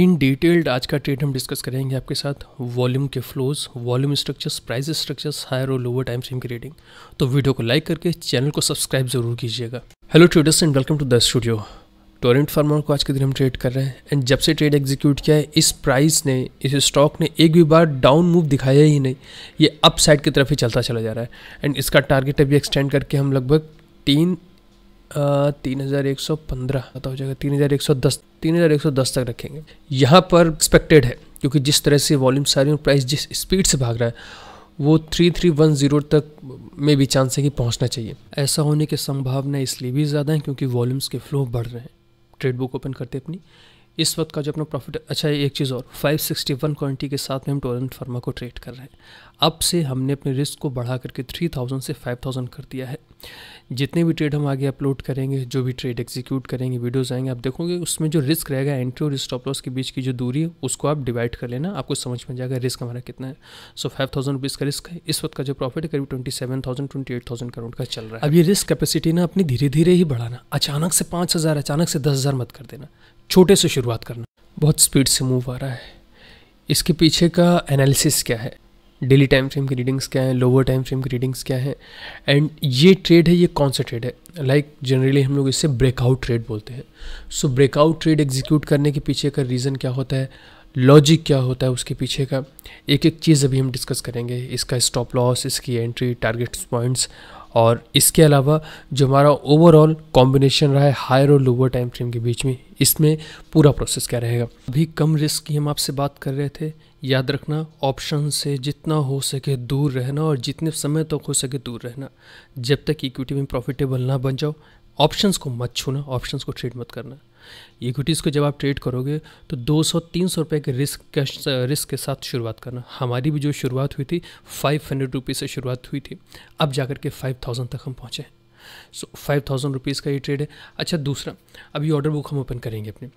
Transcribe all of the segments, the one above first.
इन detailed आज का trade हम डिस्कस करेंगे आपके साथ वॉल्यूम के flows volume structures price structures higher और लोअर टाइम फ्रेम की रेडिंग तो वीडियो को लाइक करके चैनल को सब्सक्राइब जरूर कीजिएगा hello traders and welcome to the studio Torrent pharma को आज के दिन हम ट्रेड कर रहे हैं एंड जब से ट्रेड एग्जीक्यूट किया है इस प्राइस ने इस स्टॉक ने एक भी बार डाउन मूव दिखाया ही नहीं ये अप साइड की तरफ ही चलता चला जा रहा है एंड इसका टारगेट अभी एक्सटेंड करके हम लगभग तीन तीन हज़ार एक सौ पंद्रह हो जाएगा तीन हज़ार एक सौ दस तीन हज़ार एक सौ दस तक रखेंगे यहाँ पर एक्सपेक्टेड है क्योंकि जिस तरह से वॉल्यूम सारी और प्राइस जिस स्पीड से भाग रहा है वो थ्री थ्री वन ज़ीरो तक में भी चांस है कि पहुँचना चाहिए ऐसा होने की संभावना इसलिए भी ज़्यादा है क्योंकि वॉल्यूम्स के फ्लो बढ़ रहे हैं ट्रेड बुक ओपन करते अपनी इस वक्त का जो अपना प्रॉफिट अच्छा है एक चीज़ और 561 क्वांटिटी के साथ में हम टोरेंट फार्मा को ट्रेड कर रहे हैं अब से हमने अपने रिस्क को बढ़ा करके 3000 से 5000 कर दिया है जितने भी ट्रेड हम आगे अपलोड करेंगे जो भी ट्रेड एग्जीक्यूट करेंगे वीडियोस आएंगे आप देखोगे उसमें जो रिस्क रहेगा एंट्री और स्टॉप लॉस के बीच की जो दूरी है उसको आप डिवाइड कर लेना आपको समझ में जाएगा रिस्क हमारा कितना है सो फाइव थाउजेंड रुपीज़ का रिस्क है इस वक्त का जो प्रॉफिट है करीब twenty seven thousand twenty eight thousand crore का चल रहा है अब ये रिस्क कैपेसिटी ना अपनी धीरे धीरे ही बढ़ाना अचानक से पाँच हज़ार अचानक से दस हज़ार मत कर देना छोटे से शुरुआत करना बहुत स्पीड से मूव आ रहा है इसके पीछे का एनालिसिस क्या है डेली टाइम फ्रेम की रीडिंग्स क्या हैं लोअर टाइम फ्रेम की रीडिंग्स क्या है एंड ये ट्रेड है ये कौन सा ट्रेड है लाइक like, जनरली हम लोग इससे ब्रेकआउट ट्रेड बोलते हैं सो ब्रेकआउट ट्रेड एग्जीक्यूट करने के पीछे का रीज़न क्या होता है लॉजिक क्या होता है उसके पीछे का एक एक चीज़ अभी हम डिस्कस करेंगे इसका स्टॉप लॉस इसकी एंट्री टारगेट्स पॉइंट्स और इसके अलावा जो हमारा ओवरऑल कॉम्बिनेशन रहा है हायर और लोअर टाइम फ्रेम के बीच में इसमें पूरा प्रोसेस क्या रहेगा अभी कम रिस्क की हम आपसे बात कर रहे थे याद रखना ऑप्शन से जितना हो सके दूर रहना और जितने समय तक तो हो सके दूर रहना जब तक इक्विटी में प्रॉफिटेबल ना बन जाओ ऑप्शंस को मत छूना ऑप्शंस को ट्रेड मत करना इक्विटीज़ को जब आप ट्रेड करोगे तो 200-300 रुपए के रिस्क के रिस्क के साथ शुरुआत करना हमारी भी जो शुरुआत हुई थी फाइव हंड्रेड रुपीज़ से शुरुआत हुई थी अब जाकर के फाइव थाउजेंड तक हम पहुँचे सो फाइव थाउजेंड रुपीज़ का ये ट्रेड है अच्छा दूसरा अभी ऑर्डर बुक हम ओपन करेंगे अपने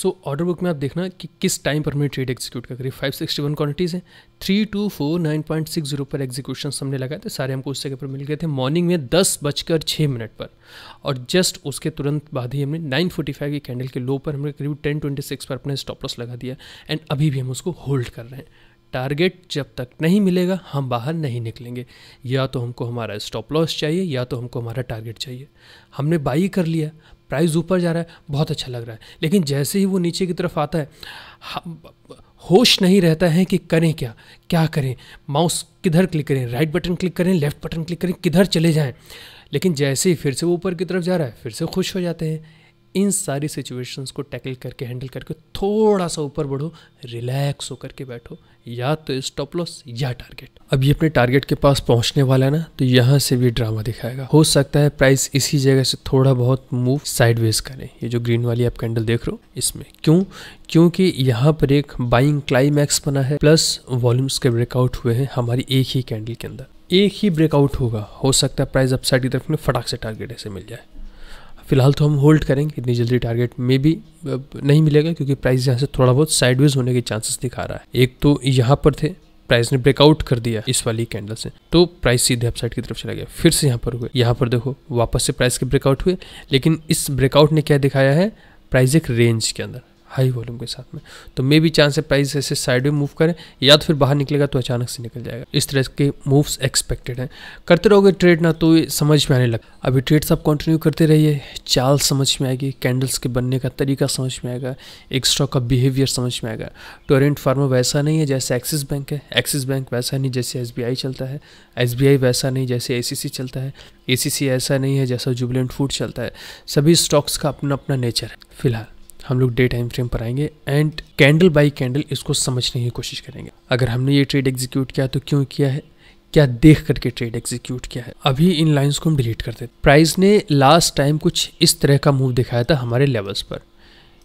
सो ऑर्डर बुक में आप देखना कि किस टाइम पर हमने ट्रेड एग्जीक्यूट कर करिए फाइव सिक्सटी वन क्वान्टिटीज़ है three two four nine point six zero पर एग्जीक्यूशन हमने लगाए थे सारे हमको उस जगह पर मिल गए थे मॉर्निंग में दस बजकर छः मिनट पर और जस्ट उसके तुरंत बाद ही हमने नाइन फोर्टी फाइव की कैंडल के लो पर हमने करीब टेन ट्वेंटी सिक्स पर अपना स्टॉप लॉस लगा दिया एंड अभी भी हम उसको होल्ड कर रहे हैं टारगेट जब तक नहीं मिलेगा हम बाहर नहीं निकलेंगे या तो हमको हमारा स्टॉप लॉस चाहिए या तो हमको हमारा टारगेट चाहिए हमने बाई कर लिया प्राइस ऊपर जा रहा है बहुत अच्छा लग रहा है लेकिन जैसे ही वो नीचे की तरफ आता है होश नहीं रहता है कि करें क्या क्या करें माउस किधर क्लिक करें राइट बटन क्लिक करें लेफ्ट बटन क्लिक करें किधर चले जाएं लेकिन जैसे ही फिर से वो ऊपर की तरफ जा रहा है फिर से खुश हो जाते हैं इन सारी सिचुएशंस को टैकल करके हैंडल करके थोड़ा सा ऊपर बढ़ो रिलैक्स होकर के बैठो या तो स्टॉप लॉस या टारगेट अब ये अपने टारगेट के पास पहुंचने वाला है ना तो यहाँ से भी ड्रामा दिखाएगा हो सकता है प्राइस इसी जगह से थोड़ा बहुत मूव साइडवेज करें ये जो ग्रीन वाली आप कैंडल देख रहे हो इसमें क्यों क्योंकि यहाँ पर एक बाइंग क्लाइमैक्स बना है प्लस वॉल्यूम्स के ब्रेकआउट हुए हैं हमारी एक ही कैंडल के अंदर एक ही ब्रेकआउट होगा हो सकता है प्राइस अपसाइड की तरफ में फटाक से टारगेट ऐसे मिल जाए फिलहाल तो हम होल्ड करेंगे इतनी जल्दी टारगेट में भी नहीं मिलेगा क्योंकि प्राइस यहाँ से थोड़ा बहुत साइडवेज होने के चांसेस दिखा रहा है एक तो यहाँ पर थे प्राइस ने ब्रेकआउट कर दिया इस वाली कैंडल से तो प्राइस सीधे अपसाइड की तरफ चला गया फिर से यहाँ पर हुए यहाँ पर देखो वापस से प्राइस के ब्रेकआउट हुए लेकिन इस ब्रेकआउट ने क्या दिखाया है प्राइस एक रेंज के अंदर हाई वॉल्यूम के साथ में तो मे भी चांस है प्राइस ऐसे साइड में मूव करें या तो फिर बाहर निकलेगा तो अचानक से निकल जाएगा इस तरह के मूव्स एक्सपेक्टेड हैं करते रहोगे ट्रेड ना तो समझ में आने लगा अभी ट्रेड्स आप कंटिन्यू करते रहिए चाल समझ में आएगी कैंडल्स के बनने का तरीका समझ में आएगा एक स्टॉक का बिहेवियर समझ में आएगा टोरेंट फार्मर वैसा नहीं है जैसे एक्सिस बैंक है एक्सिस बैंक वैसा नहीं जैसे एस चलता है एस वैसा नहीं जैसे ए चलता है ए ऐसा नहीं है जैसा जुबलेंट फूड चलता है सभी स्टॉक्स का अपना अपना नेचर है फिलहाल हम लोग डे टाइम फ्रेम पर आएंगे एंड कैंडल बाई कैंडल इसको समझने की कोशिश करेंगे अगर हमने ये ट्रेड एग्जीक्यूट किया तो क्यों किया है क्या देख करके ट्रेड एग्जीक्यूट किया है अभी इन लाइंस को हम डिलीट कर देते प्राइस ने लास्ट टाइम कुछ इस तरह का मूव दिखाया था हमारे लेवल्स पर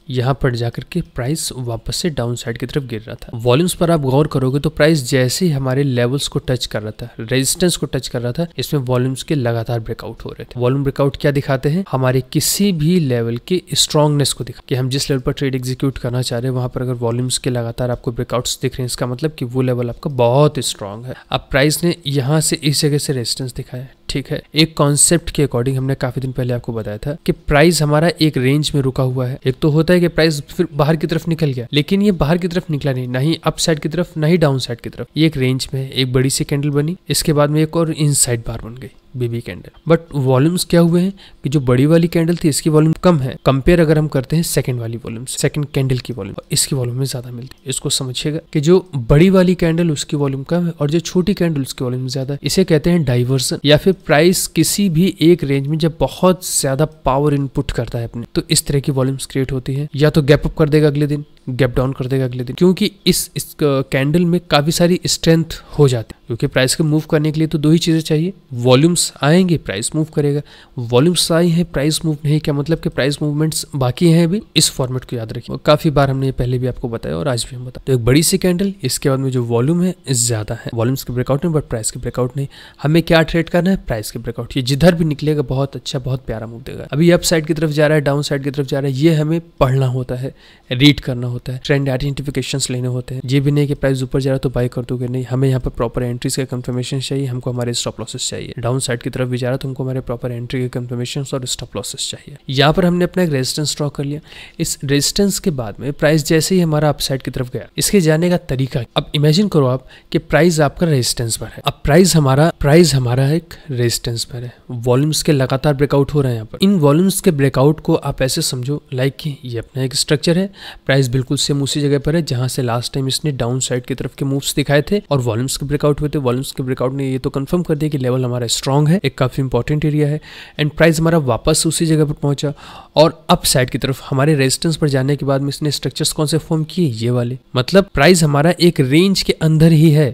यहाँ पर जाकर के प्राइस वापस से डाउन साइड की तरफ गिर रहा था वॉल्यूम्स पर आप गौर करोगे तो प्राइस जैसे ही हमारे लेवल्स को टच कर रहा था रेजिस्टेंस को टच कर रहा था इसमें वॉल्यूम्स के लगातार ब्रेकआउट हो रहे थे वॉल्यूम ब्रेकआउट क्या दिखाते हैं हमारे किसी भी लेवल के स्ट्रांगनेस को दिखा कि हम जिस लेवल पर ट्रेड एग्जीक्यूट करना चाह रहे हैं वहां पर अगर वॉल्यूम्स के लगातार आपको ब्रेकआउट दिख रहे हैं इसका मतलब कि वो लेवल आपका बहुत स्ट्रांग है अब प्राइस ने यहाँ से इस जगह से रेजिस्टेंस दिखाया ठीक है एक कॉन्सेप्ट के अकॉर्डिंग हमने काफी दिन पहले आपको बताया था कि प्राइस हमारा एक रेंज में रुका हुआ है एक तो होता है कि प्राइस फिर बाहर की तरफ निकल गया लेकिन ये बाहर की तरफ निकला नहीं नहीं ही अप साइड की तरफ ना ही डाउन साइड की तरफ ये एक रेंज में एक बड़ी सी कैंडल बनी इसके बाद में एक और इन साइड बार बन गई बेबी कैंडल बट वॉल्यूम्स क्या हुए हैं कि जो बड़ी वाली कैंडल थी इसकी वॉल्यूम कम है कंपेयर अगर हम करते हैं सेकंड वाली वॉल्यूम सेकंड कैंडल की वॉल्यूम इसकी वॉल्यूम में ज्यादा मिलती है इसको समझिएगा कि जो बड़ी वाली कैंडल उसकी वॉल्यूम कम है और जो छोटी कैंडल उसकी वॉल्यूम ज्यादा इसे कहते हैं डाइवर्सन या फिर प्राइस किसी भी एक रेंज में जब बहुत ज्यादा पावर इनपुट करता है अपने तो इस तरह की वॉल्यूम्स क्रिएट होती है या तो गैप अप कर देगा अगले दिन गैप डाउन कर देगा अगले दिन क्योंकि इस, इस कैंडल में काफ़ी सारी स्ट्रेंथ हो जाती है क्योंकि प्राइस के मूव करने के लिए तो दो ही चीज़ें चाहिए वॉल्यूम्स आएंगे प्राइस मूव करेगा वॉल्यूम्स आए हैं प्राइस मूव नहीं क्या मतलब कि प्राइस मूवमेंट्स बाकी हैं अभी इस फॉर्मेट को याद रखिए काफ़ी बार हमने पहले भी आपको बताया और आज भी हम बताए तो एक बड़ी सी कैंडल इसके बाद में जो वॉल्यूम है ज़्यादा है वॉल्यूम्स के ब्रेकआउट नहीं बट प्राइस के ब्रेकआउट नहीं हमें क्या ट्रेड करना है प्राइस के ब्रेकआउट ये जिधर भी निकलेगा बहुत अच्छा बहुत प्यारा मूव देगा अभी अप साइड की तरफ जा रहा है डाउन साइड की तरफ जा रहा है ये हमें पढ़ना होता है रीड करना होता होता है ट्रेंड आइडेंटिफिकेशन लेने होते हैं ये भी नहीं कि प्राइस ऊपर जा रहा तो बाय कर दोगे नहीं हमें यहाँ पर प्रॉपर एंट्रीज का कंफर्मेशन चाहिए हमको हमारे स्टॉप लॉसेस चाहिए डाउन साइड की तरफ भी जा रहा तो हमको हमारे प्रॉपर एंट्री के कंफर्मेशन और स्टॉप लॉसेस चाहिए यहाँ पर हमने अपना एक रेजिस्टेंस ड्रॉ कर लिया इस रेजिस्टेंस के बाद में प्राइस जैसे ही हमारा अपसाइड की तरफ गया इसके जाने का तरीका अब इमेजिन करो आप कि प्राइस आपका रेजिस्टेंस पर है अब प्राइस हमारा प्राइस हमारा एक रेजिस्टेंस पर है वॉल्यूम्स के लगातार ब्रेकआउट हो रहे हैं यहाँ पर इन वॉल्यूम्स के ब्रेकआउट को आप ऐसे समझो लाइक कि ये अपना एक स्ट्रक्चर है प्राइस बिल्कुल बिल्कुल सेम उसी जगह पर है जहां से लास्ट टाइम इसने डाउन साइड की तरफ के मूव्स दिखाए थे और वॉल्यूम्स के ब्रेकआउट हुए थे वॉल्यूम्स के ब्रेकआउट ने ये तो कंफर्म कर दिया कि लेवल हमारा स्ट्रॉन्ग है एक काफ़ी इंपॉर्टेंट एरिया है एंड प्राइस हमारा वापस उसी जगह पर पहुंचा और अप साइड की तरफ हमारे रेजिस्टेंस पर जाने के बाद में इसने स्ट्रक्चर्स कौन से फॉर्म किए ये वाले मतलब प्राइस हमारा एक रेंज के अंदर ही है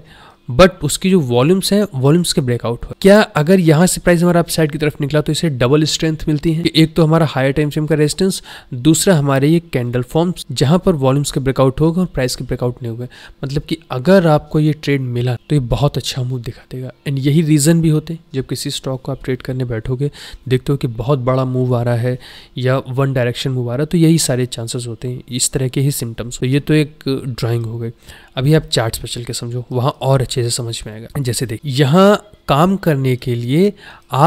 बट उसकी जो वॉल्यूम्स है वॉल्यूम्स के ब्रेकआउट हो क्या अगर यहाँ से प्राइस हमारा अपसाइड की तरफ निकला तो इसे डबल स्ट्रेंथ मिलती है एक तो हमारा हायर टाइम फ्रेम का रेजिस्टेंस दूसरा हमारे ये कैंडल फॉर्म्स जहाँ पर वॉल्यूम्स के ब्रेकआउट होगा और प्राइस के ब्रेकआउट नहीं हुए मतलब कि अगर आपको ये ट्रेड मिला तो ये बहुत अच्छा मूव दिखा देगा एंड यही रीज़न भी होते हैं जब किसी स्टॉक को आप ट्रेड करने बैठोगे देखते हो कि बहुत बड़ा मूव आ रहा है या वन डायरेक्शन मूव आ रहा है तो यही सारे चांसेस होते हैं इस तरह के ही सिम्टम्स तो ये तो एक ड्राइंग हो गई अभी आप चार्ट स्पेशल के समझो वहाँ और अच्छे से समझ में आएगा जैसे देख यहाँ काम करने के लिए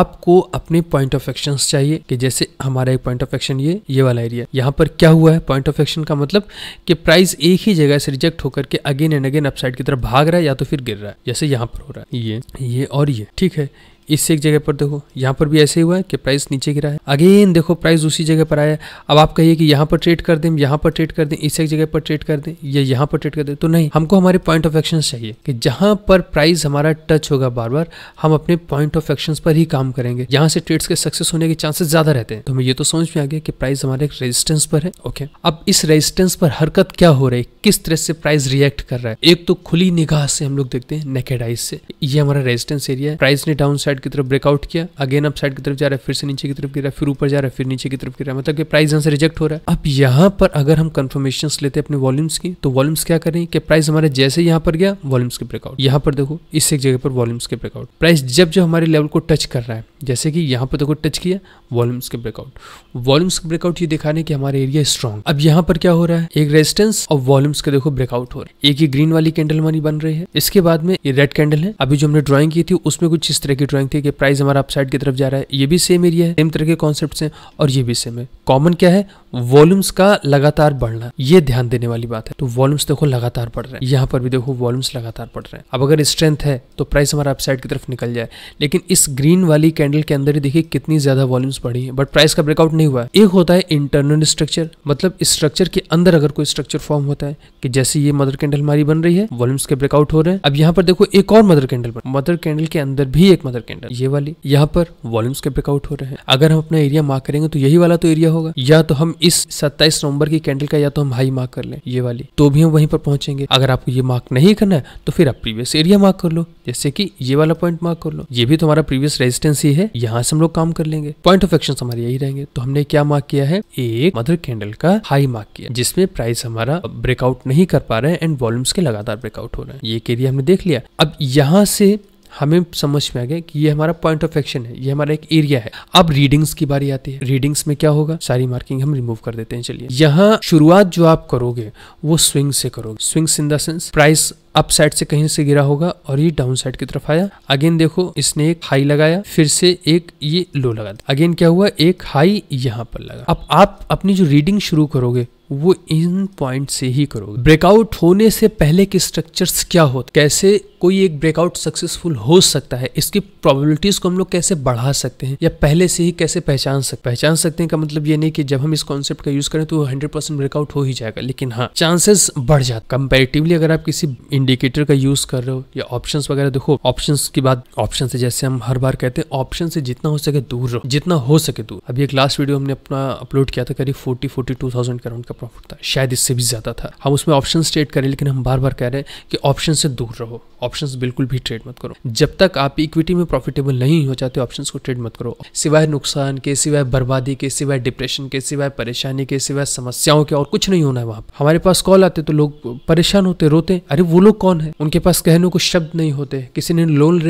आपको अपने पॉइंट ऑफ एक्शन चाहिए कि जैसे हमारा एक पॉइंट ऑफ एक्शन ये ये वाला एरिया यहाँ पर क्या हुआ है पॉइंट ऑफ एक्शन का मतलब कि प्राइस एक ही जगह से रिजेक्ट होकर के अगेन एंड अगेन अपसाइड की तरफ भाग रहा है या तो फिर गिर रहा है जैसे यहाँ पर हो रहा है ये ये और ये ठीक है इससे एक जगह पर देखो यहाँ पर भी ऐसे ही हुआ है कि प्राइस नीचे गिरा है अगेन देखो प्राइस उसी जगह पर आया अब आप कहिए कि यहाँ पर ट्रेड कर दें यहाँ पर ट्रेड कर दें इस एक जगह पर ट्रेड कर दें या यहाँ पर ट्रेड कर दें तो नहीं हमको हमारे पॉइंट ऑफ एक्शन चाहिए कि जहाँ पर प्राइस हमारा टच होगा बार बार हम अपने पॉइंट ऑफ एक्शन पर ही काम करेंगे यहाँ से ट्रेड्स के सक्सेस होने के चांसेस ज्यादा रहते हैं तो हमें ये तो समझ में आ गया कि प्राइस हमारे एक रेजिस्टेंस पर है ओके अब इस रेजिस्टेंस पर हरकत क्या हो रही है किस तरह से प्राइस रिएक्ट कर रहा है एक तो खुली निगाह से हम लोग देखते हैं नेकेड आइज से ये हमारा रेजिस्टेंस एरिया है प्राइस ने डाउन साइड साइड की तरफ ब्रेकआउट किया अगेन अप साइड की तरफ जा रहा है फिर से नीचे की तरफ गिर रहा है फिर ऊपर जा रहा है फिर नीचे की तरफ गिर रहा है मतलब कि प्राइस यहाँ से रिजेक्ट हो रहा है अब यहाँ पर अगर हम कन्फर्मेशन लेते हैं अपने वॉल्यूम्स की तो वॉल्यूम्स क्या करें कि प्राइस हमारे जैसे यहाँ पर गया वॉल्यूम्स के ब्रेकआउट यहाँ पर देखो इस एक जगह पर वॉल्यूम्स के ब्रेकआउट प्राइस जब जो हमारे लेवल को टच कर रहा है जैसे कि यहाँ पर देखो टच किया वॉल्यूम्स के ब्रेकआउट वॉल्यूम्स के ब्रेकआउट ये दिखाने कि हमारे एरिया स्ट्रॉन्ग अब यहाँ पर क्या हो रहा है एक रेजिस्टेंस और वॉल्यूम्स का देखो ब्रेकआउट हो रहा है एक ये ग्रीन वाली कैंडल हमारी बन रही है इसके बाद में ये रेड कैंडल है अभी जो हमने ड्रॉइंग की थी उसमें कुछ इस तरह की ड्रॉइंग थी कि प्राइस हमारा अपसाइड की तरफ जा रहा है ये भी सेम एरिया है सेम तरह के कॉन्सेप्ट है और ये भी सेम है कॉमन क्या है वॉल्यूम्स का लगातार बढ़ना ये ध्यान देने वाली बात है तो वॉल्यूम्स देखो लगातार बढ़ रहे हैं यहाँ पर भी देखो वॉल्यूम्स लगातार बढ़ रहे हैं अब अगर स्ट्रेंथ है तो प्राइस हमारा अपसाइड की तरफ निकल जाए लेकिन इस ग्रीन वाली कैंडल के अंदर ही देखिए कितनी ज्यादा वॉल्यूम्स बढ़ी है बट प्राइस का ब्रेकआउट नहीं हुआ एक होता है इंटरनल स्ट्रक्चर मतलब स्ट्रक्चर के अंदर अगर कोई स्ट्रक्चर फॉर्म होता है कि जैसे ये मदर कैंडल हमारी बन रही है वॉल्यूम्स के ब्रेकआउट हो रहे हैं अब यहाँ पर देखो एक और मदर कैंडल बन मदर कैंडल के अंदर भी एक मदर कैंडल ये वाली यहाँ पर वॉल्यूम्स के ब्रेकआउट हो रहे हैं अगर हम अपना एरिया मार्क करेंगे तो यही वाला तो एरिया होगा या तो हम इस सत्ताईस नवंबर की कैंडल का या तो हम हाई मार्क कर लें ये वाली तो भी हम वहीं पर पहुंचेंगे अगर आपको ये मार्क नहीं करना है तो फिर आप प्रीवियस एरिया मार्क कर लो जैसे कि ये वाला पॉइंट मार्क कर लो ये भी तो हमारा प्रीवियस रेजिस्टेंस ही है यहाँ से हम लोग काम कर लेंगे पॉइंट ऑफ एक्शन हमारे यही रहेंगे तो हमने क्या मार्क किया है एक मदर कैंडल का हाई मार्क किया जिसमें प्राइस हमारा ब्रेकआउट नहीं कर पा रहे हैं एंड वॉल्यूम्स के लगातार ब्रेकआउट हो रहे हैं ये एरिया हमने देख लिया अब यहाँ से हमें समझ में आ गया कि ये हमारा पॉइंट ऑफ एक्शन है ये हमारा एक एरिया है अब रीडिंग्स की बारी आती है रीडिंग्स में क्या होगा सारी मार्किंग हम रिमूव कर देते हैं चलिए यहाँ शुरुआत जो आप करोगे वो स्विंग से करोगे swing in the sense price up side से कहीं से गिरा होगा और ये डाउन साइड की तरफ आया अगेन देखो इसने एक हाई लगाया फिर से एक ये लो लगा अगेन क्या हुआ एक हाई यहाँ पर लगा अब आप अपनी जो रीडिंग शुरू करोगे वो इन पॉइंट से ही करोगे ब्रेकआउट होने से पहले के स्ट्रक्चर्स क्या होते कैसे कोई एक ब्रेकआउट सक्सेसफुल हो सकता है इसकी प्रोबेबिलिटीज को हम लोग कैसे बढ़ा सकते हैं या पहले से ही कैसे पहचान सकते पहचान सकते हैं का मतलब ये नहीं कि जब हम इस कॉन्सेप्ट का यूज करें तो हंड्रेड परसेंट ब्रेकआउट हो ही जाएगा लेकिन हाँ चांसेस बढ़ जाते कंपेरेटिवली अगर आप किसी इंडिकेटर का यूज कर रहे हो या ऑप्शन वगैरह देखो ऑप्शन की बात ऑप्शन से जैसे हम हर बार कहते हैं ऑप्शन से जितना हो सके दूर रहो जितना हो सके दूर अभी एक लास्ट वीडियो हमने अपना अपलोड किया था करीब फोर्टी फोर्टी टू थाउजेंड का प्रॉफिट था शायद इससे भी ज़्यादा था हम उसमें ऑप्शन ट्रेड करें लेकिन हम बार बार कह रहे हैं कि ऑप्शन से दूर रहो ऑप्शन बिल्कुल भी ट्रेड मत करो जब तक आप इक्विटी में प्रॉफिटेबल नहीं हो जाते ऑप्शन को ट्रेड मत करो सिवाय नुकसान के सिवाय बर्बादी के सिवाय डिप्रेशन के सिवाय परेशानी के सिवाय समस्याओं के और कुछ नहीं होना है वहाँ हमारे पास कॉल आते तो लोग परेशान होते रोते अरे वो लोग कौन है उनके पास कहने को शब्द नहीं होते किसी ने लोन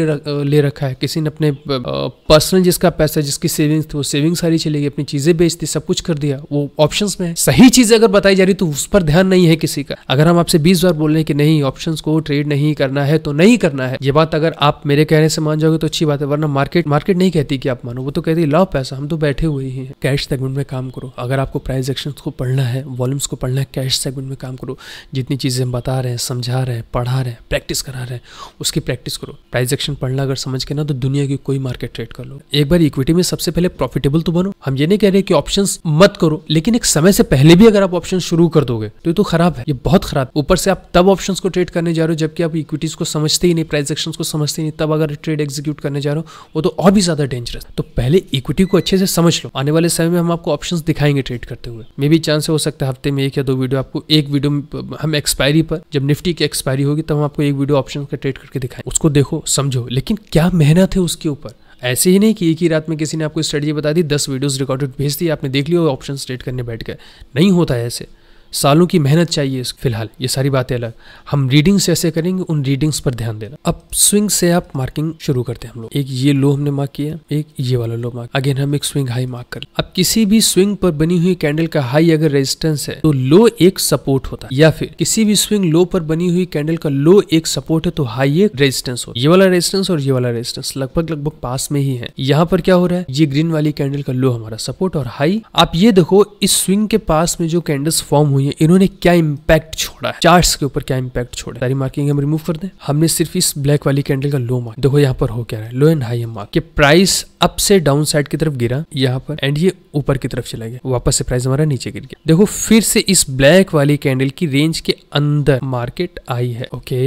ले रखा है किसी ने अपने पर्सनल जिसका पैसा जिसकी सेविंग्स थी वो सेविंग सारी चली गई अपनी चीजें बेच दी सब कुछ कर दिया वो ऑप्शन में सही चीजें चीजें अगर बताई जा रही तो उस पर ध्यान नहीं है किसी का अगर हम आपसे बीस बार बोल रहे हैं कि नहीं ऑप्शन को ट्रेड नहीं करना है तो नहीं करना है ये बात अगर आप मेरे कहने से मान जाओगे तो अच्छी बात है वरना मार्केट मार्केट नहीं कहती कि आप मानो वो तो कहती लाओ पैसा हम तो बैठे हुए ही हैं कैश सेगमेंट में काम करो अगर आपको प्राइस एक्शन को पढ़ना है वॉल्यूम्स को पढ़ना है कैश सेगमेंट में काम करो जितनी चीजें बता रहे हैं समझा रहे हैं पढ़ा रहे हैं प्रैक्टिस करा रहे हैं उसकी प्रैक्टिस करो प्राइस एक्शन पढ़ना अगर समझ के ना तो दुनिया की कोई मार्केट ट्रेड कर लो एक बार इक्विटी में सबसे पहले प्रॉफिटेबल तो बनो हम ये नहीं कह रहे कि ऑप्शन मत करो लेकिन एक समय से पहले भी अगर आप ऑप्शन शुरू कर दोगे तो ये तो खराब है ये बहुत खराब है ऊपर से आप तब ऑप्शन को ट्रेड करने जा रहे हो जबकि आप इक्विटीज को समझते ही नहीं प्राइस एक्शन को समझते ही नहीं तब अगर ट्रेड एग्जीक्यूट करने जा रहे हो वो तो और भी ज्यादा डेंजरस तो पहले इक्विटी को अच्छे से समझ लो आने वाले समय में हम आपको ऑप्शन दिखाएंगे ट्रेड करते हुए मे भी चांस हो सकता है हफ्ते में एक या दो वीडियो आपको एक वीडियो हम एक्सपायरी पर जब निफ्टी की एक्सपायरी होगी तब हम आपको एक वीडियो ऑप्शन का ट्रेड करके दिखाएंगे उसको देखो समझो लेकिन क्या मेहनत है उसके ऊपर ऐसे ही नहीं कि एक ही रात में किसी ने आपको स्ट्रेटजी बता दी दस वीडियोज रिकॉर्डेड भेज दी आपने देख लिया ऑप्शन स्टेट करने बैठ गए नहीं होता है ऐसे सालों की मेहनत चाहिए फिलहाल ये सारी बातें अलग हम रीडिंग्स ऐसे करेंगे उन रीडिंग्स पर ध्यान देना अब स्विंग से आप मार्किंग शुरू करते हैं हम लोग एक ये लो हमने मार्क किया एक ये वाला लो मार्क अगेन हम एक स्विंग हाई मार्क कर अब किसी भी स्विंग पर बनी हुई कैंडल का हाई अगर रेजिस्टेंस है तो लो एक सपोर्ट होता है या फिर किसी भी स्विंग लो पर बनी हुई कैंडल का लो एक सपोर्ट है तो हाई एक रेजिस्टेंस हो ये वाला रेजिस्टेंस और ये वाला रेजिस्टेंस लगभग लगभग पास में ही है यहाँ पर क्या हो रहा है ये ग्रीन वाली कैंडल का लो हमारा सपोर्ट और हाई आप ये देखो इस स्विंग के पास में जो कैंडल्स फॉर्म हुई हुई है इन्होंने क्या इम्पैक्ट छोड़ा है चार्ट्स के ऊपर क्या इम्पैक्ट छोड़ा सारी मार्किंग हम रिमूव कर दें हमने सिर्फ इस ब्लैक वाली कैंडल का लो मार्क देखो यहाँ पर हो क्या रहा है लो एंड हाई मार्क के प्राइस अप से डाउन साइड की तरफ गिरा यहाँ पर एंड ये ऊपर की तरफ चला गया वापस से प्राइस हमारा नीचे गिर गया देखो फिर से इस ब्लैक वाली कैंडल की रेंज के अंदर मार्केट आई है ओके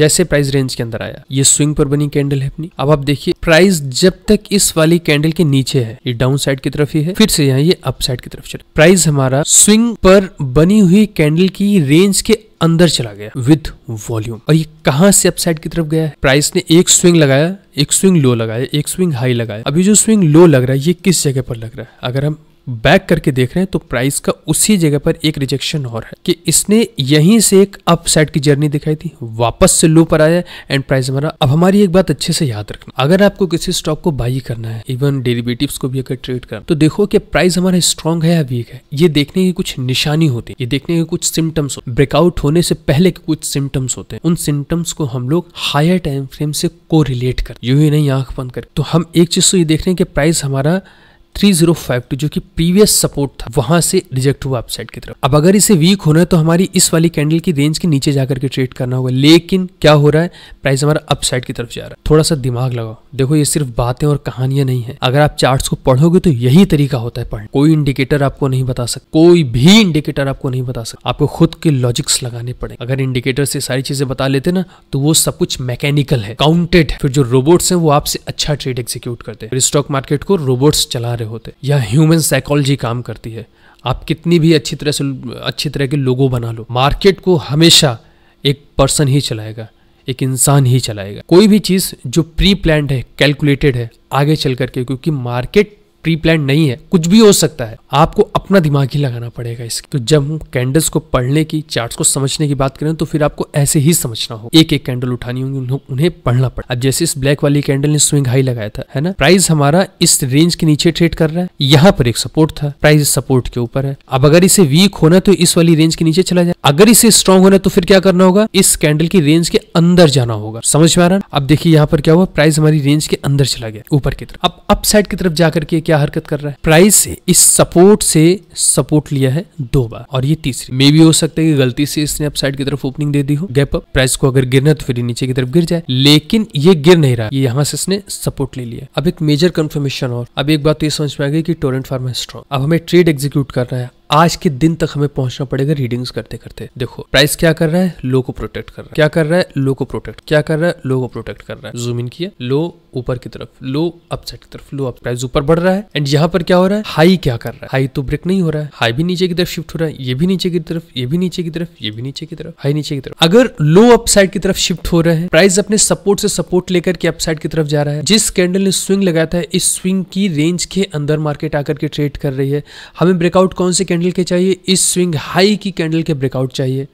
जैसे प्राइस रेंज के अंदर आया ये स्विंग पर बनी कैंडल है अपनी अब आप देखिए प्राइस जब तक इस वाली कैंडल के नीचे है ये डाउन साइड की तरफ ही है फिर से यहाँ ये अप साइड की तरफ चले प्राइस हमारा स्विंग पर बनी हुई कैंडल की रेंज के अंदर चला गया विद वॉल्यूम और ये कहां से अपसाइड की तरफ गया है प्राइस ने एक स्विंग लगाया एक स्विंग लो लगाया एक स्विंग हाई लगाया अभी जो स्विंग लो लग रहा है ये किस जगह पर लग रहा है अगर हम बैक करके देख रहे हैं तो प्राइस का उसी जगह पर एक रिजेक्शन और है कि इसने यहीं से एक अपसाइड की जर्नी दिखाई थी वापस से लो पर आया एंड प्राइस हमारा अब हमारी एक बात अच्छे से याद रखना अगर आपको किसी स्टॉक को बाई करना है इवन डेरिवेटिव्स को भी अगर ट्रेड करना तो देखो कि प्राइस हमारा स्ट्रॉन्ग है या वीक है ये देखने की कुछ निशानी होती है ये देखने के कुछ सिम्टम्स ब्रेकआउट होने से पहले के कुछ सिम्टम्स होते हैं उन सिम्टम्स को हम लोग हायर टाइम फ्रेम से को रिलेट कर यू ही नहीं आंख बंद कर तो हम एक चीज तो ये देख रहे हैं कि प्राइस हमारा 3052 जो कि प्रीवियस सपोर्ट था वहां से रिजेक्ट हुआ अपसाइड की तरफ अब अगर इसे वीक होना है तो हमारी इस वाली कैंडल की रेंज के नीचे जाकर के ट्रेड करना होगा लेकिन क्या हो रहा है प्राइस हमारा अपसाइड की तरफ जा रहा है थोड़ा सा दिमाग लगाओ देखो ये सिर्फ बातें और कहानियां नहीं है अगर आप चार्ट को पढ़ोगे तो यही तरीका होता है पढ़ने कोई इंडिकेटर आपको नहीं बता सकता कोई भी इंडिकेटर आपको नहीं बता सकता आपको खुद के लॉजिक्स लगाने पड़े अगर इंडिकेटर से सारी चीजें बता लेते ना तो वो सब कुछ मैकेनिकल है काउंटेड है फिर जो रोबोट्स है वो आपसे अच्छा ट्रेड एग्जीक्यूट करते हैं स्टॉक मार्केट को रोबोट्स चला रहे होते या ह्यूमन साइकोलॉजी काम करती है आप कितनी भी अच्छी तरह से अच्छी तरह के लोगो बना लो मार्केट को हमेशा एक पर्सन ही चलाएगा एक इंसान ही चलाएगा कोई भी चीज़ जो प्री प्लान है कैलकुलेटेड है आगे चल करके क्योंकि मार्केट प्री प्लान नहीं है कुछ भी हो सकता है आपको अपना दिमाग ही लगाना पड़ेगा इसके तो जब हम कैंडल्स को पढ़ने की चार्ट्स को समझने की बात करें तो फिर आपको ऐसे ही समझना हो एक एक कैंडल उठानी होगी उन्हें पढ़ना पड़ा अब जैसे इस ब्लैक वाली कैंडल ने स्विंग हाई लगाया था है ना प्राइस हमारा इस रेंज के नीचे ट्रेड कर रहा है यहाँ पर एक सपोर्ट था प्राइस सपोर्ट के ऊपर है अब अगर इसे वीक होना तो इस वाली रेंज के नीचे चला जाए अगर इसे स्ट्रॉन्ग होना तो फिर क्या करना होगा इस कैंडल की रेंज के अंदर जाना होगा समझ में आ रहा अब देखिए यहाँ पर क्या हुआ प्राइस हमारी रेंज के अंदर चला गया ऊपर की तरफ अब अपसाइड की तरफ जाकर के क्या हरकत कर रहा है प्राइस से इस सपोर्ट से सपोर्ट लिया है दो बार और ये तीसरी मे भी हो सकता है कि गलती से इसने अपसाइड की तरफ ओपनिंग दे दी हो गैप अप प्राइस को अगर गिरना तो फिर नीचे की तरफ गिर जाए लेकिन ये गिर नहीं रहा ये यहाँ से इसने सपोर्ट ले लिया अब एक मेजर कंफर्मेशन और अब एक बात तो ये समझ में आ गई कि टोरेंट फार्मा स्ट्रॉन्ग अब हमें ट्रेड एग्जीक्यूट करना है आज के दिन तक हमें पहुंचना पड़ेगा रीडिंग्स करते करते देखो प्राइस क्या कर रहा है लो को प्रोटेक्ट कर रहा है क्या कर रहा है लो को प्रोटेक्ट क्या कर रहा है लो को प्रोटेक्ट कर रहा है जूम इन किया लो ऊपर की तरफ लो अपसाइड की तरफ लो अप प्राइस ऊपर बढ़ रहा है एंड यहाँ पर क्या हो रहा है हाई क्या कर रहा है हाई तो ब्रेक नहीं हो रहा है हाई भी नीचे की तरफ शिफ्ट हो रहा है ये भी नीचे की तरफ ये भी नीचे की तरफ ये भी नीचे की तरफ हाई नीचे की तरफ अगर लो अपसाइड की तरफ शिफ्ट हो रहे हैं प्राइस अपने सपोर्ट से सपोर्ट लेकर के अपसाइड की तरफ जा रहा है जिस कैंडल ने स्विंग लगाया था इस स्विंग की रेंज के अंदर मार्केट आकर के ट्रेड कर रही है हमें ब्रेकआउट कौन से कैंडल कैंडल के चाहिए इस स्विंग हाई की कैंडल के ब्रेकआउट चाहिए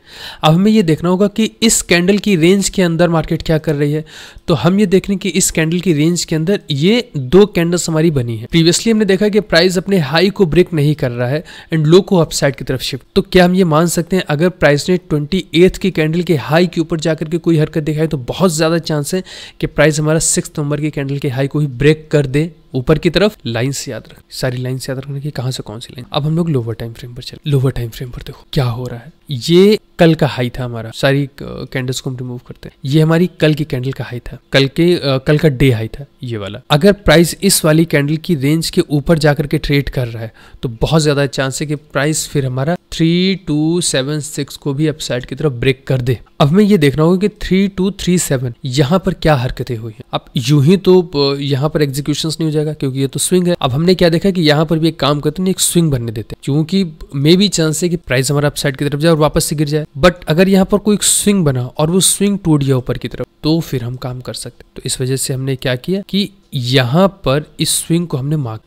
अब हमें यह देखना होगा कि इस कैंडल की रेंज के अंदर मार्केट क्या कर रही है तो हम ये देख रहे हैं कि इस कैंडल की रेंज के अंदर ये दो कैंडल्स हमारी बनी है प्रीवियसली हमने देखा कि प्राइस अपने हाई को ब्रेक नहीं कर रहा है एंड लो को अपसाइड की तरफ शिफ्ट तो क्या हम ये मान सकते हैं अगर प्राइस ने ट्वेंटी की कैंडल के हाई के ऊपर जाकर के कोई हरकत दिखाई तो बहुत ज़्यादा चांस है कि प्राइस हमारा सिक्स नंबर की कैंडल के हाई को ही ब्रेक कर दे ऊपर की तरफ लाइन याद रख सारी लाइन याद रखने की कहाँ से कौन सी लाइन अब हम लोग लोअर टाइम फ्रेम पर चले लोअर टाइम फ्रेम पर देखो क्या हो रहा है ये कल का हाई था हमारा सारी कैंडल्स को हम रिमूव करते हैं ये हमारी कल की कैंडल का हाई था कल के कल का डे हाई था ये वाला अगर प्राइस इस वाली कैंडल की रेंज के ऊपर जाकर के ट्रेड कर रहा है तो बहुत ज्यादा चांस है कि प्राइस फिर हमारा थ्री टू सेवन सिक्स को भी अपसाइड की तरफ ब्रेक कर दे अब मैं ये देख रहा हूँ कि थ्री टू थ्री सेवन यहाँ पर क्या हरकतें हुई हैं अब यूं ही तो यहाँ पर एग्जीक्यूशन नहीं हो जाएगा क्योंकि ये तो स्विंग है अब हमने क्या देखा कि यहाँ पर भी एक काम करते हैं एक स्विंग बनने देते हैं क्योंकि मे भी चांस है कि प्राइस हमारा अपसाइड की तरफ जाए और वापस से गिर जाए बट अगर यहाँ पर कोई स्विंग बना और वो स्विंग टूट गया ऊपर की तरफ तो फिर हम काम कर सकते तो इस वजह से हमने क्या किया कि यहाँ पर इस स्विंग को हमने मार्क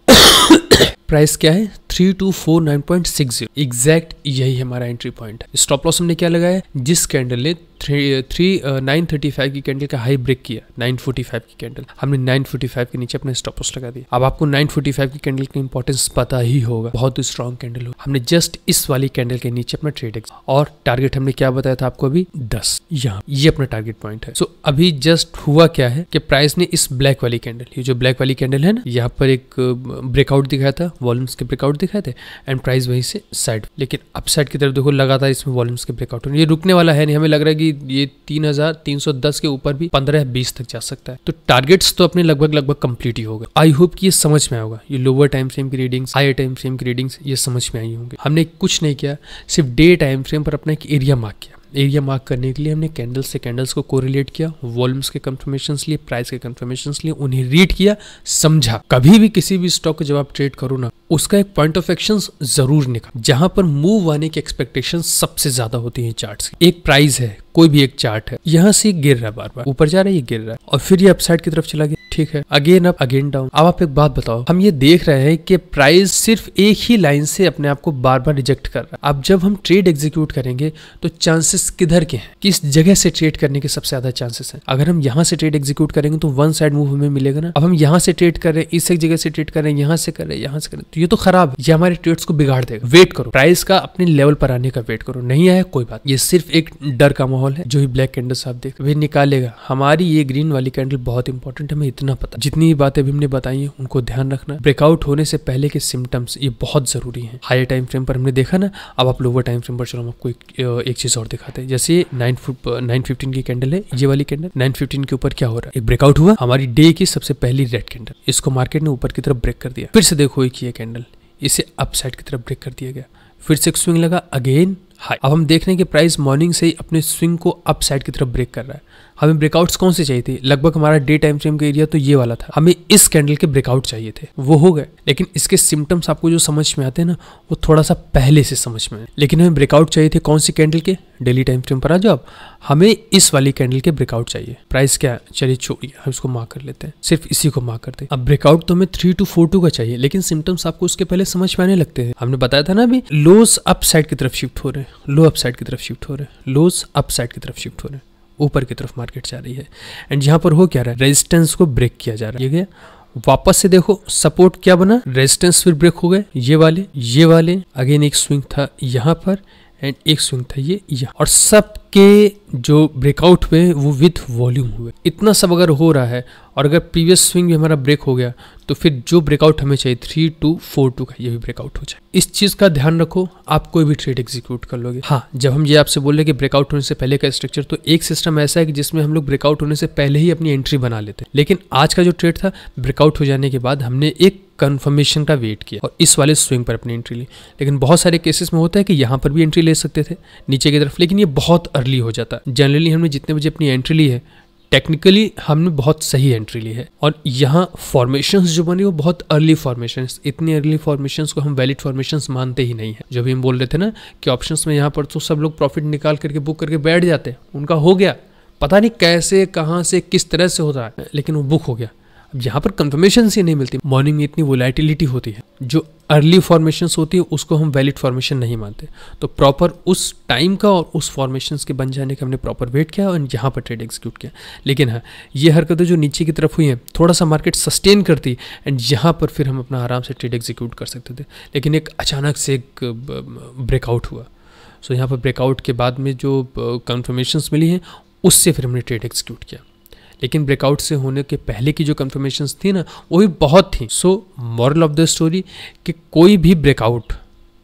प्राइस क्या है three two four nine point six zero exact यही हमारा एंट्री पॉइंट है स्टॉप लॉस हमने क्या लगाया जिस कैंडल ने थ्री नाइन थर्टी फाइव की कैंडल का हाई ब्रेक किया नाइन फोर्टी फाइव की कैंडल हमने नाइन फोर्टी फाइव के नीचे अपना स्टॉप लॉस लगा दिया अब आपको नाइन फोर्टी फाइव की कैंडल का इंपॉर्टेंस पता ही होगा बहुत स्ट्रॉन्ग कैंडल हो हमने जस्ट इस वाली कैंडल के नीचे अपना ट्रेड एक्स और टारगेट हमने क्या बताया था आपको अभी दस यहाँ ये यह अपना टारगेट पॉइंट है सो so, अभी जस्ट हुआ क्या है कि प्राइस ने इस ब्लैक वाली कैंडल ये जो ब्लैक वाली कैंडल है ना यहाँ पर एक ब्रेकआउट दिखाया था वॉल्यूम्स के ब्रेकआउट दिखाए थे एंड प्राइस वहीं से साइड लेकिन अप साइड की तरफ देखो लगातार इसमें वॉल्यूम्स के ब्रेकआउट ये रुकने वाला है नहीं हमें लग रहा है कि ये तीन हजार तीन सौ दस के ऊपर भी पंद्रह बीस तक जा सकता है तो टारगेट्स तो अपने लगभग लगभग कम्प्लीट ही होगा आई होप कि ये समझ में आएगा ये लोअर टाइम फ्रेम की रीडिंग्स हाई टाइम फ्रेम की रीडिंग्स ये समझ में आई होंगी हमने कुछ नहीं किया सिर्फ डे टाइम फ्रेम पर अपना एक एरिया मार्क किया एरिया मार्क करने के लिए हमने कैंडल्स से कैंडल्स को कोरिलेट किया वॉल्यूम्स के कंफर्मेशन लिए प्राइस के कंफर्मेशन लिए उन्हें रीड किया समझा कभी भी किसी भी स्टॉक को जब आप ट्रेड करो ना उसका एक पॉइंट ऑफ एक्शन जरूर निकाल जहां पर मूव आने की एक्सपेक्टेशन सबसे ज्यादा होती है चार्ट एक प्राइस है कोई भी एक चार्ट है यहाँ से गिर रहा है बार बार ऊपर जा रहा है ये गिर रहा है और फिर ये अपसाइड की तरफ चला गया ठीक है अगेन अप अगेन डाउन अब आप एक बात बताओ हम ये देख रहे हैं कि प्राइस सिर्फ एक ही लाइन से अपने आप को बार बार रिजेक्ट कर रहा है अब जब हम ट्रेड एग्जीक्यूट करेंगे तो चांसेस किधर के हैं किस जगह से ट्रेड करने के सबसे ज्यादा चांसेस है अगर हम यहाँ से ट्रेड एग्जीक्यूट करेंगे तो वन साइड मूव हमें मिलेगा ना अब हम यहाँ से ट्रेड कर रहे हैं इस एक जगह से ट्रेड कर रहे हैं यहाँ से कर रहे हैं यहाँ से कर रहे हैं तो ये तो खराब है ये हमारे ट्रेड्स को बिगाड़ देगा वेट करो प्राइस का अपने लेवल पर आने का वेट करो नहीं आया कोई बात ये सिर्फ एक डर का माहौल है जो ही ब्लैक कैंडल्स आप देख वे निकालेगा हमारी ये ग्रीन वाली कैंडल बहुत इंपॉर्टेंट है हमें इतना पता जितनी भी बातें अभी हमने बताई है उनको ध्यान रखना ब्रेकआउट होने से पहले के सिम्टम्स ये बहुत जरूरी है हाई टाइम फ्रेम पर हमने देखा ना अब आप लोअर टाइम फ्रेम पर चलो हम आपको एक, एक चीज और दिखाते हैं जैसे नाइन नाइन फिफ्टीन की कैंडल है ये वाली कैंडल नाइन फिफ्टीन के ऊपर क्या हो रहा है एक ब्रेकआउट हुआ हमारी डे की सबसे पहली रेड कैंडल इसको मार्केट ने ऊपर की तरफ ब्रेक कर दिया फिर से देखो एक ये कैंडल इसे अपसाइड की तरफ ब्रेक कर दिया गया फिर से एक स्विंग लगा अगेन हाई अब हम देख रहे हैं कि प्राइस मॉर्निंग से ही अपने स्विंग को अप साइड की तरफ ब्रेक कर रहा है हमें ब्रेकआउट्स कौन से चाहिए थे लगभग हमारा डे टाइम फ्रेम का एरिया तो ये वाला था हमें इस कैंडल के ब्रेकआउट चाहिए थे वो हो गए लेकिन इसके सिम्टम्स आपको जो समझ में आते हैं ना वो थोड़ा सा पहले से समझ में आए लेकिन हमें ब्रेकआउट चाहिए थे कौन सी कैंडल के डेली टाइम फ्रेम पर आ जाओ आप हमें इस वाली कैंडल के ब्रेकआउट चाहिए प्राइस क्या है चलिए छोड़िए हम इसको मार्क कर लेते हैं सिर्फ इसी को मार्क करते हैं अब ब्रेकआउट तो हमें थ्री टू फोर टू का चाहिए लेकिन सिम्टम्स आपको उसके पहले समझ में आने लगते हैं हमने बताया था ना अभी लोस अप साइड की तरफ शिफ्ट हो रहे हैं लो अप साइड की तरफ शिफ्ट हो रहे हैं लोस अप साइड की तरफ शिफ्ट हो रहे हैं ऊपर की तरफ मार्केट जा रही है एंड यहाँ पर हो क्या रहा है रेजिस्टेंस को ब्रेक किया जा रहा है गया वापस से देखो सपोर्ट क्या बना रेजिस्टेंस फिर ब्रेक हो गए ये वाले ये वाले अगेन एक स्विंग था यहाँ पर एंड एक स्विंग था ये यहाँ और सबके जो ब्रेकआउट हुए वो विथ वॉल्यूम हुए इतना सब अगर हो रहा है और अगर प्रीवियस स्विंग भी हमारा ब्रेक हो गया तो फिर जो ब्रेकआउट हमें चाहिए थ्री टू फोर टू का ये भी ब्रेकआउट हो जाए इस चीज़ का ध्यान रखो आप कोई भी ट्रेड एग्जीक्यूट कर लोगे हाँ जब हम ये आपसे बोल रहे कि ब्रेकआउट होने से पहले का स्ट्रक्चर तो एक सिस्टम ऐसा है कि जिसमें हम लोग ब्रेकआउट होने से पहले ही अपनी एंट्री बना लेते हैं लेकिन आज का जो ट्रेड था ब्रेकआउट हो जाने के बाद हमने एक कन्फर्मेशन का वेट किया और इस वाले स्विंग पर अपनी एंट्री ली लेकिन बहुत सारे केसेस में होता है कि यहाँ पर भी एंट्री ले सकते थे नीचे की तरफ लेकिन ये बहुत अर्ली हो जाता है जनरली हमने जितने बजे अपनी एंट्री ली है टेक्निकली हमने बहुत सही एंट्री ली है और यहाँ फॉर्मेशन जो बनी वो बहुत अर्ली फॉर्मेशन इतनी अर्ली फॉर्मेशन को हम वैलिड फॉर्मेशन मानते ही नहीं है जब हम बोल रहे थे ना कि ऑप्शन में यहाँ पर तो सब लोग प्रॉफिट निकाल करके बुक करके बैठ जाते हैं उनका हो गया पता नहीं कैसे कहाँ से किस तरह से होता है लेकिन वो बुक हो गया अब यहाँ पर कंफर्मेशन ही नहीं मिलती मॉर्निंग में इतनी वोलाइटिलिटी होती है जो अर्ली फॉर्मेशन होती है उसको हम वैलिड फॉर्मेशन नहीं मानते तो प्रॉपर उस टाइम का और उस फॉर्मेशन के बन जाने का हमने प्रॉपर वेट किया और यहाँ पर ट्रेड एग्जीक्यूट किया लेकिन हाँ ये हरकतें जो नीचे की तरफ हुई हैं थोड़ा सा मार्केट सस्टेन करती एंड यहाँ पर फिर हम अपना आराम से ट्रेड एग्जीक्यूट कर सकते थे लेकिन एक अचानक से एक ब्रेकआउट हुआ सो यहाँ पर ब्रेकआउट के बाद में जो कन्फर्मेशन मिली हैं उससे फिर हमने ट्रेड एग्जीक्यूट किया लेकिन ब्रेकआउट से होने के पहले की जो कन्फर्मेशन थी ना वो भी बहुत थी so moral of the story कि कोई भी ब्रेकआउट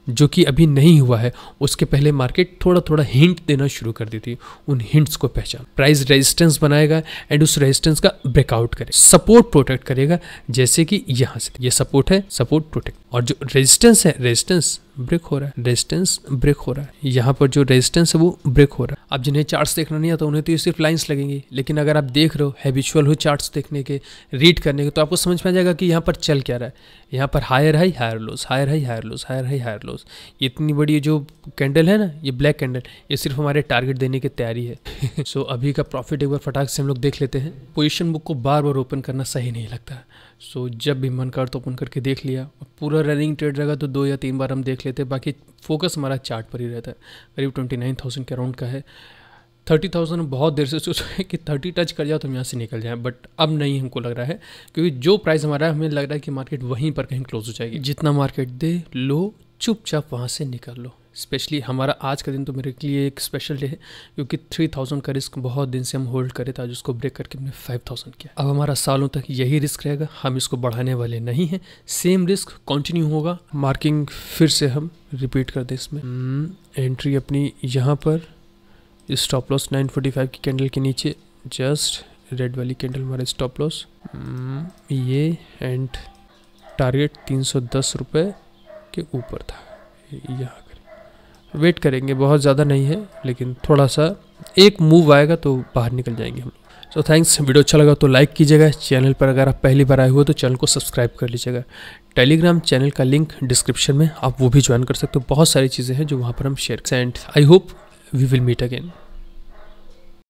जो कि अभी नहीं हुआ है उसके पहले मार्केट थोड़ा थोड़ा हिंट देना शुरू कर दी थी उन हिंट्स को पहचान प्राइस रेजिस्टेंस बनाएगा एंड उस रेजिस्टेंस का ब्रेकआउट करेगा सपोर्ट प्रोटेक्ट करेगा जैसे कि यहाँ से ये सपोर्ट है सपोर्ट प्रोटेक्ट और जो रेजिस्टेंस है रेजिस्टेंस ब्रेक हो रहा है रेजिस्टेंस ब्रेक हो रहा है यहाँ पर जो रेजिस्टेंस है वो ब्रेक हो रहा है अब जिन्हें चार्ट्स देखना नहीं आता उन्हें तो ये सिर्फ लाइन्स लगेंगी लेकिन अगर आप देख रहे हो हैबिचुअल हो चार्ट्स देखने के रीड करने के तो आपको समझ में आ जाएगा कि यहाँ पर चल क्या रहा है यहाँ पर higher high higher lows higher high higher lows higher high higher lows ये इतनी बड़ी जो कैंडल है ना ये ब्लैक कैंडल ये सिर्फ हमारे टारगेट देने की तैयारी है सो अभी का प्रॉफिट एक बार फटाक से हम लोग देख लेते हैं पोजिशन बुक को बार बार ओपन करना सही नहीं लगता है सो so, जब भी मन कर तो ओपन करके देख लिया पूरा रनिंग ट्रेड रहेगा तो दो या तीन बार हम देख लेते बाकी फोकस हमारा चार्ट पर ही रहता है करीब ट्वेंटी नाइन थाउजेंड के अराउंड का है थर्टी थाउजेंड बहुत देर से सोच रहे हैं कि थर्टी टच कर जाओ तो हम यहाँ से निकल जाएँ बट अब नहीं हमको लग रहा है क्योंकि जो प्राइस हमारा है हमें लग रहा है कि मार्केट वहीं पर कहीं क्लोज हो जाएगी जितना मार्केट दे लो चुपचाप वहाँ से निकल लो स्पेशली हमारा आज का दिन तो मेरे के लिए एक स्पेशल डे है क्योंकि थ्री थाउजेंड का रिस्क बहुत दिन से हम होल्ड करे था आज उसको ब्रेक करके हमने फाइव थाउजेंड किया अब हमारा सालों तक यही रिस्क रहेगा हम इसको बढ़ाने वाले नहीं हैं सेम रिस्क कंटिन्यू होगा मार्किंग फिर से हम रिपीट कर दें इसमें एंट्री hmm, अपनी यहाँ पर stop loss nine forty five की कैंडल के नीचे जस्ट रेड वाली कैंडल हमारा स्टॉप लॉस ये एंड टारगेट तीन सौ दस रुपये के ऊपर था यहाँ वेट करेंगे बहुत ज़्यादा नहीं है लेकिन थोड़ा सा एक मूव आएगा तो बाहर निकल जाएंगे हम सो थैंक्स वीडियो अच्छा लगा तो लाइक कीजिएगा चैनल पर अगर आप पहली बार आए हुए तो चैनल को सब्सक्राइब कर लीजिएगा टेलीग्राम चैनल का लिंक डिस्क्रिप्शन में आप वो भी ज्वाइन कर सकते हो बहुत सारी चीज़ें हैं जो वहाँ पर हम share and I hope we will meet again